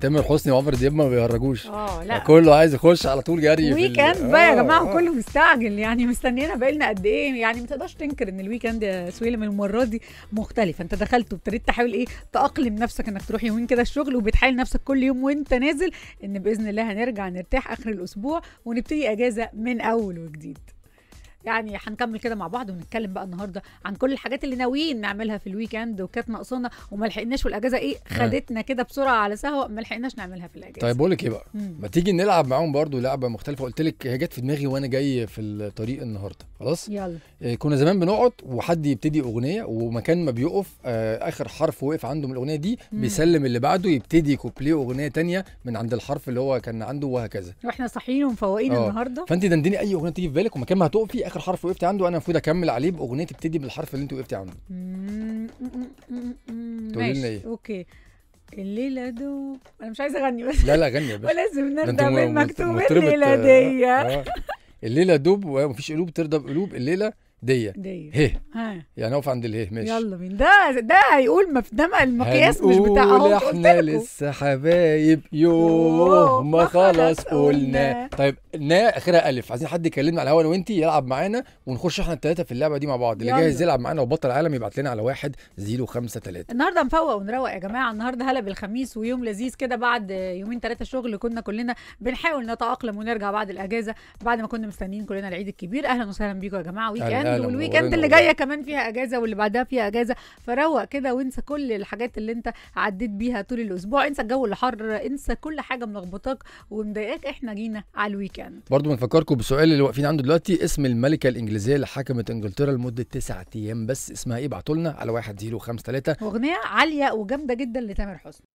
تامر حسني وعمرو دياب ما بيهرجوش اه لا كله عايز يخش على طول جري ويكند بقى يا آه. جماعه كله مستعجل يعني مستنينا بقالنا قد ايه يعني ما تقدرش تنكر ان الويكند يا سويلم المره دي مختلفه انت دخلت وابتديت تحاول ايه تاقلم نفسك انك تروح يومين كده الشغل وبتحايل نفسك كل يوم وانت نازل ان باذن الله هنرجع نرتاح اخر الاسبوع ونبتدي اجازه من اول وجديد يعني هنكمل كده مع بعض ونتكلم بقى النهارده عن كل الحاجات اللي ناويين نعملها في الويكند وكانت ناقصانا وما لحقناش والاجازه ايه آه. خدتنا كده بسرعه على سهو ما لحقناش نعملها في الاجازه طيب بقول لك ايه بقى ما تيجي نلعب معاهم برضو لعبه مختلفه قلت لك هي جت في دماغي وانا جاي في الطريق النهارده خلاص يلا آه، كنا زمان بنقعد وحد يبتدي اغنيه ومكان ما بيقف آه، اخر حرف وقف عنده من الاغنيه دي بيسلم اللي بعده يبتدي كوبليه اغنيه تانية من عند الحرف اللي هو كان عنده وهكذا واحنا صاحيين ومفوقين النهارده فانت دندني اي اغنيه تيجي في بالك ومكان ما هتقفي اخر حرف وقفت عنده انا المفروض اكمل عليه باغنيه تبتدي بالحرف اللي انت وقفت عنده تقولي لنا ايه اوكي الليله دو انا مش عايزه اغني بس لا لا غني بس ولازم نرضى بالمكتوب الليله دي آه، آه. الليله دوب ومفيش قلوب ترضى بقلوب الليله دي هي ها. يعني اقف عند الهي ماشي يلا بينا ده ده هيقول مف... ده المقياس مش بتاع اهو احنا لسه حبايب يوه ما خلاص قلنا طيب نا اخرها الف عايزين حد يكلمنا على الهوا انا وانت يلعب معانا ونخش احنا الثلاثه في اللعبه دي مع بعض اللي جاهز يلعب معانا وبطل عالم يبعت لنا على واحد زيرو خمسة ثلاثة النهارده مفوق ونروق يا جماعه النهارده هلا بالخميس ويوم لذيذ كده بعد يومين ثلاثه شغل كنا كلنا بنحاول نتاقلم ونرجع بعد الاجازه بعد ما كنا مستنيين كلنا العيد الكبير اهلا وسهلا بيكم يا جماعه ويك اند والويكند اللي جايه كمان فيها اجازه واللي بعدها فيها اجازه فروق كده وانسى كل الحاجات اللي انت عديت بيها طول الاسبوع انسى الجو الحر انسى كل حاجه ملخبطاك ومضايقاك احنا جينا على الويكند برضو بنفكركم بسؤال اللي واقفين عنده دلوقتي اسم الملكه الانجليزيه اللي حكمت انجلترا لمده تسعة ايام بس اسمها ايه ابعتوا لنا على 1053 اغنيه عاليه وجامده جدا لتامر حسني